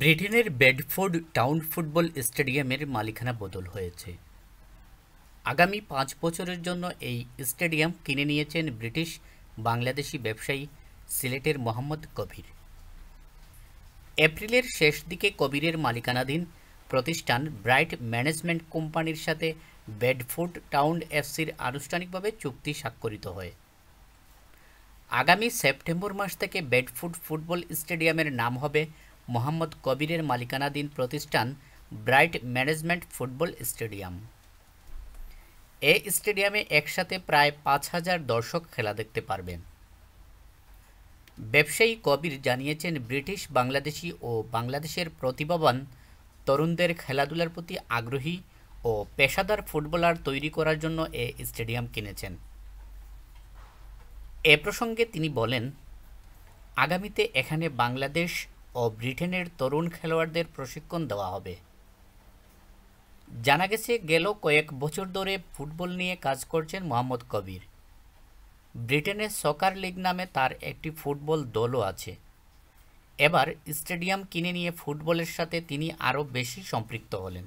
ব্রিটেনের Bedford town football স্টেডিয়ামের মালিকানা বদল হয়েছে আগামী পাঁচ বছরের জন্য এই স্টেডিয়াম কিনে নিয়েছেন ব্রিটিশ বাংলাদেশি ব্যবসায়ী সিলেটের মোহাম্মদ কবির এপ্রিলের শেষ দিকে কবিরের মালিকানাধীন প্রতিষ্ঠান ব্রাইট ম্যানেজমেন্ট কোম্পানির সাথে বেডফোর্ড টাউন এফসির আনুষ্ঠানিকভাবে চুক্তি স্বাক্ষরিত হয় আগামী সেপ্টেম্বর মাস থেকে বেডফোর্ড ফুটবল স্টেডিয়ামের নাম হবে মোহাম্মদ কবিরের মালিকানাধীন প্রতিষ্ঠান ব্রাইট ম্যানেজমেন্ট ফুটবল স্টেডিয়াম এ স্টেডিয়ামে একসাথে প্রায় পাঁচ হাজার দর্শক খেলা দেখতে পারবেন ব্যবসায়ী কবির জানিয়েছেন ব্রিটিশ বাংলাদেশি ও বাংলাদেশের প্রতিভাবান তরুণদের খেলাধুলার প্রতি আগ্রহী ও পেশাদার ফুটবলার তৈরি করার জন্য এ স্টেডিয়াম কিনেছেন এ প্রসঙ্গে তিনি বলেন আগামীতে এখানে বাংলাদেশ ও ব্রিটেনের তরুণ খেলোয়াড়দের প্রশিক্ষণ দেওয়া হবে জানা গেছে গেল কয়েক বছর ধরে ফুটবল নিয়ে কাজ করছেন মোহাম্মদ কবির ব্রিটেনের সকার লিগ নামে তার একটি ফুটবল দলও আছে এবার স্টেডিয়াম কিনে নিয়ে ফুটবলের সাথে তিনি আরও বেশি সম্পৃক্ত হলেন